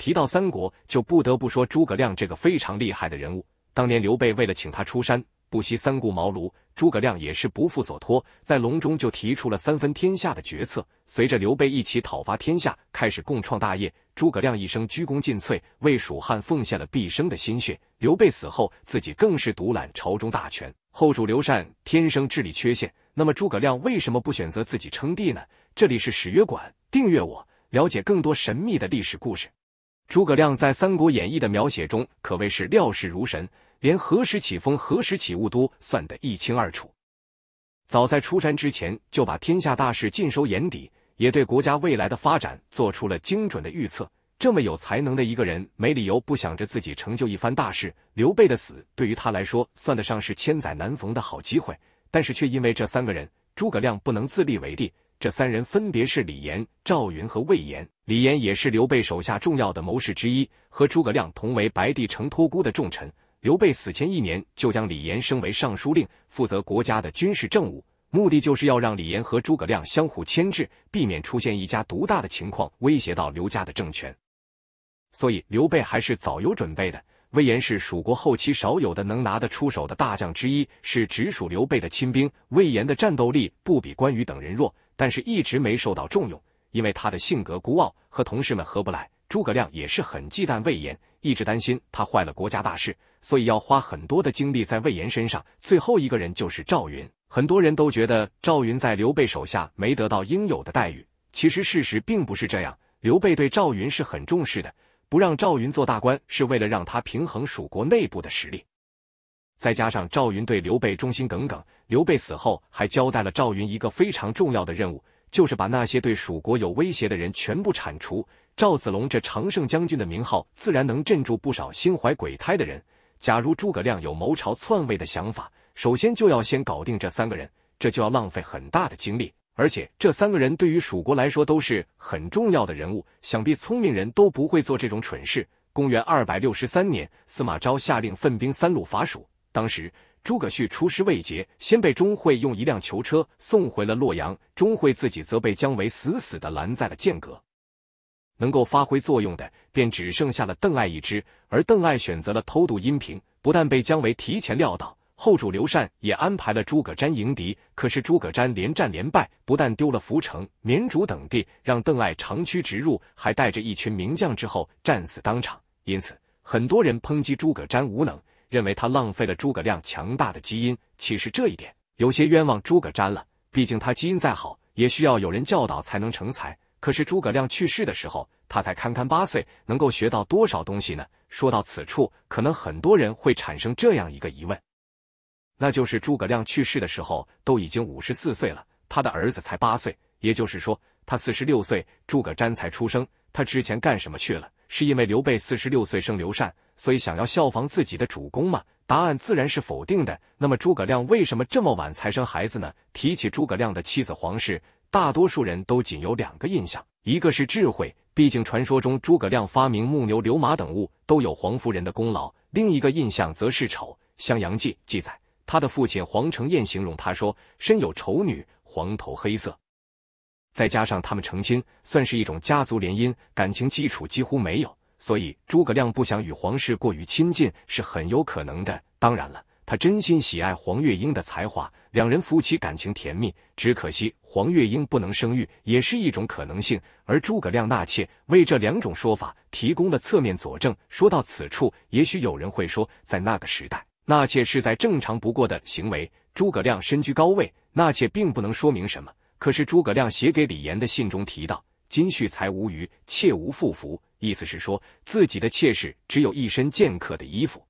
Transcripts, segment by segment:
提到三国，就不得不说诸葛亮这个非常厉害的人物。当年刘备为了请他出山，不惜三顾茅庐，诸葛亮也是不负所托，在隆中就提出了三分天下的决策。随着刘备一起讨伐天下，开始共创大业。诸葛亮一生鞠躬尽瘁，为蜀汉奉献了毕生的心血。刘备死后，自己更是独揽朝中大权。后主刘禅天生智力缺陷，那么诸葛亮为什么不选择自己称帝呢？这里是史约馆，订阅我，了解更多神秘的历史故事。诸葛亮在《三国演义》的描写中可谓是料事如神，连何时起风、何时起雾都算得一清二楚。早在出山之前，就把天下大事尽收眼底，也对国家未来的发展做出了精准的预测。这么有才能的一个人，没理由不想着自己成就一番大事。刘备的死对于他来说，算得上是千载难逢的好机会，但是却因为这三个人，诸葛亮不能自立为帝。这三人分别是李严、赵云和魏延。李严也是刘备手下重要的谋士之一，和诸葛亮同为白帝城托孤的重臣。刘备死前一年就将李严升为尚书令，负责国家的军事政务，目的就是要让李严和诸葛亮相互牵制，避免出现一家独大的情况，威胁到刘家的政权。所以刘备还是早有准备的。魏延是蜀国后期少有的能拿得出手的大将之一，是直属刘备的亲兵。魏延的战斗力不比关羽等人弱，但是一直没受到重用，因为他的性格孤傲，和同事们合不来。诸葛亮也是很忌惮魏延，一直担心他坏了国家大事，所以要花很多的精力在魏延身上。最后一个人就是赵云，很多人都觉得赵云在刘备手下没得到应有的待遇，其实事实并不是这样，刘备对赵云是很重视的。不让赵云做大官，是为了让他平衡蜀国内部的实力。再加上赵云对刘备忠心耿耿，刘备死后还交代了赵云一个非常重要的任务，就是把那些对蜀国有威胁的人全部铲除。赵子龙这常胜将军的名号，自然能镇住不少心怀鬼胎的人。假如诸葛亮有谋朝篡位的想法，首先就要先搞定这三个人，这就要浪费很大的精力。而且这三个人对于蜀国来说都是很重要的人物，想必聪明人都不会做这种蠢事。公元二百六十三年，司马昭下令分兵三路伐蜀。当时诸葛绪出师未捷，先被钟会用一辆囚车送回了洛阳，钟会自己则被姜维死死的拦在了剑阁。能够发挥作用的，便只剩下了邓艾一支，而邓艾选择了偷渡阴平，不但被姜维提前料到。后主刘禅也安排了诸葛瞻迎敌，可是诸葛瞻连战连败，不但丢了涪城、绵竹等地，让邓艾长驱直入，还带着一群名将之后战死当场。因此，很多人抨击诸葛瞻无能，认为他浪费了诸葛亮强大的基因。其实这一点有些冤枉诸葛瞻了，毕竟他基因再好，也需要有人教导才能成才。可是诸葛亮去世的时候，他才堪堪八岁，能够学到多少东西呢？说到此处，可能很多人会产生这样一个疑问。那就是诸葛亮去世的时候都已经五十四岁了，他的儿子才八岁，也就是说他四十六岁，诸葛瞻才出生。他之前干什么去了？是因为刘备四十六岁生刘禅，所以想要效仿自己的主公吗？答案自然是否定的。那么诸葛亮为什么这么晚才生孩子呢？提起诸葛亮的妻子黄氏，大多数人都仅有两个印象：一个是智慧，毕竟传说中诸葛亮发明木牛流马等物都有黄夫人的功劳；另一个印象则是丑。《襄阳记》记载。他的父亲黄承彦形容他说：“身有丑女，黄头黑色。”再加上他们成亲，算是一种家族联姻，感情基础几乎没有，所以诸葛亮不想与皇室过于亲近是很有可能的。当然了，他真心喜爱黄月英的才华，两人夫妻感情甜蜜。只可惜黄月英不能生育，也是一种可能性。而诸葛亮纳妾，为这两种说法提供了侧面佐证。说到此处，也许有人会说，在那个时代。纳妾是在正常不过的行为。诸葛亮身居高位，纳妾并不能说明什么。可是诸葛亮写给李严的信中提到：“今蓄财无余，妾无复服。”意思是说自己的妾室只有一身剑客的衣服。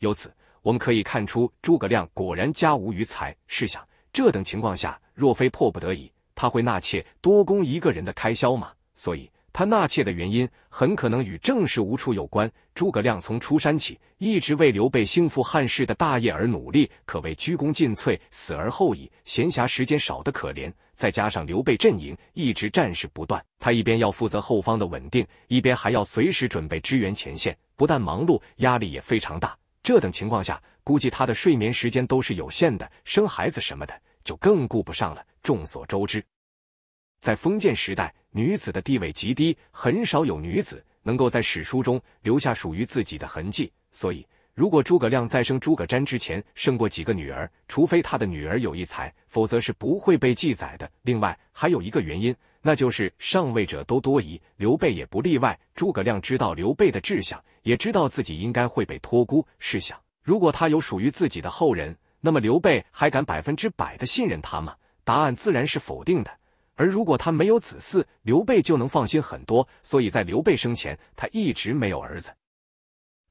由此，我们可以看出诸葛亮果然家无余财。试想，这等情况下，若非迫不得已，他会纳妾多供一个人的开销吗？所以。他纳妾的原因，很可能与正事无处有关。诸葛亮从出山起，一直为刘备兴复汉室的大业而努力，可谓鞠躬尽瘁，死而后已。闲暇时间少得可怜，再加上刘备阵营一直战事不断，他一边要负责后方的稳定，一边还要随时准备支援前线，不但忙碌，压力也非常大。这等情况下，估计他的睡眠时间都是有限的，生孩子什么的就更顾不上了。众所周知，在封建时代。女子的地位极低，很少有女子能够在史书中留下属于自己的痕迹。所以，如果诸葛亮在生诸葛瞻之前生过几个女儿，除非他的女儿有一才，否则是不会被记载的。另外，还有一个原因，那就是上位者都多疑，刘备也不例外。诸葛亮知道刘备的志向，也知道自己应该会被托孤。试想，如果他有属于自己的后人，那么刘备还敢百分之百的信任他吗？答案自然是否定的。而如果他没有子嗣，刘备就能放心很多。所以在刘备生前，他一直没有儿子，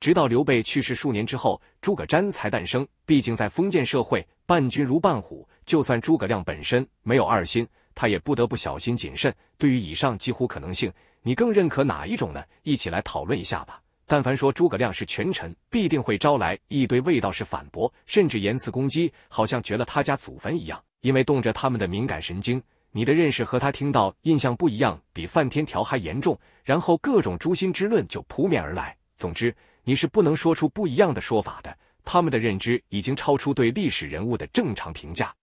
直到刘备去世数年之后，诸葛瞻才诞生。毕竟在封建社会，伴君如伴虎，就算诸葛亮本身没有二心，他也不得不小心谨慎。对于以上几乎可能性，你更认可哪一种呢？一起来讨论一下吧。但凡说诸葛亮是权臣，必定会招来一堆味道士反驳，甚至言辞攻击，好像掘了他家祖坟一样，因为动着他们的敏感神经。你的认识和他听到印象不一样，比犯天条还严重。然后各种诛心之论就扑面而来。总之，你是不能说出不一样的说法的。他们的认知已经超出对历史人物的正常评价，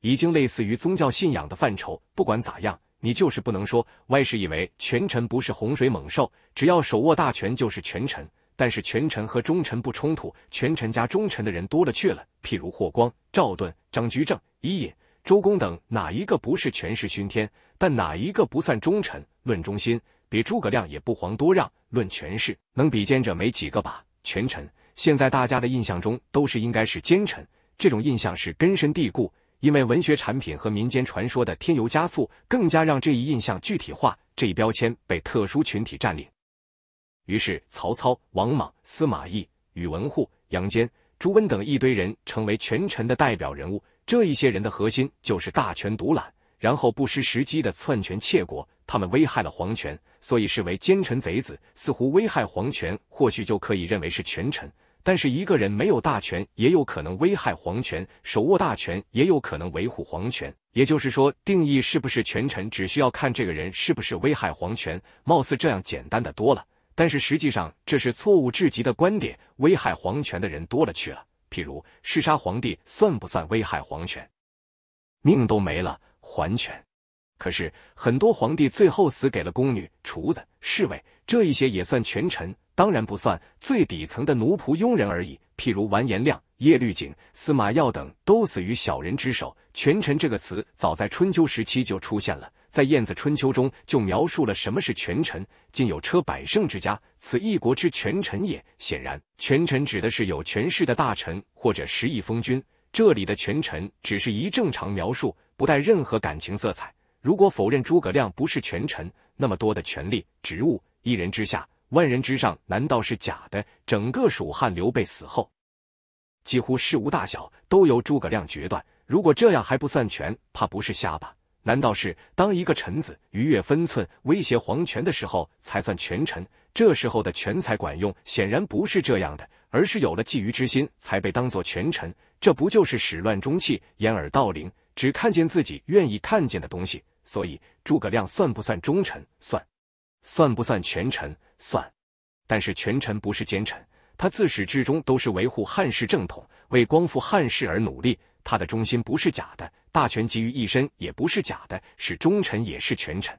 已经类似于宗教信仰的范畴。不管咋样，你就是不能说。外史以为权臣不是洪水猛兽，只要手握大权就是权臣。但是权臣和忠臣不冲突，权臣加忠臣的人多了去了。譬如霍光、赵盾、张居正、伊尹。周公等哪一个不是权势熏天？但哪一个不算忠臣？论忠心，比诸葛亮也不遑多让；论权势，能比肩者没几个吧。权臣，现在大家的印象中都是应该是奸臣，这种印象是根深蒂固，因为文学产品和民间传说的添油加醋，更加让这一印象具体化。这一标签被特殊群体占领，于是曹操、王莽、司马懿、宇文护、杨坚、朱温等一堆人成为权臣的代表人物。这一些人的核心就是大权独揽，然后不失时机的篡权窃国，他们危害了皇权，所以视为奸臣贼子。似乎危害皇权，或许就可以认为是权臣。但是一个人没有大权，也有可能危害皇权；手握大权，也有可能维护皇权。也就是说，定义是不是权臣，只需要看这个人是不是危害皇权。貌似这样简单的多了，但是实际上这是错误至极的观点。危害皇权的人多了去了。譬如弑杀皇帝算不算危害皇权？命都没了还权？可是很多皇帝最后死给了宫女、厨子、侍卫，这一些也算权臣？当然不算，最底层的奴仆、佣人而已。譬如完颜亮、耶律景、司马曜等都死于小人之手。权臣这个词早在春秋时期就出现了。在《晏子春秋》中就描述了什么是权臣，今有车百乘之家，此一国之权臣也。显然，权臣指的是有权势的大臣或者十亿封君。这里的权臣只是一正常描述，不带任何感情色彩。如果否认诸葛亮不是权臣，那么多的权力、职务，一人之下，万人之上，难道是假的？整个蜀汉刘备死后，几乎事无大小都由诸葛亮决断。如果这样还不算权，怕不是瞎吧？难道是当一个臣子逾越分寸、威胁皇权的时候才算权臣？这时候的权才管用，显然不是这样的，而是有了觊觎之心才被当做权臣。这不就是始乱终弃、掩耳盗铃，只看见自己愿意看见的东西？所以诸葛亮算不算忠臣？算。算不算权臣？算。但是权臣不是奸臣，他自始至终都是维护汉室正统，为光复汉室而努力，他的忠心不是假的。大权集于一身也不是假的，是忠臣也是权臣。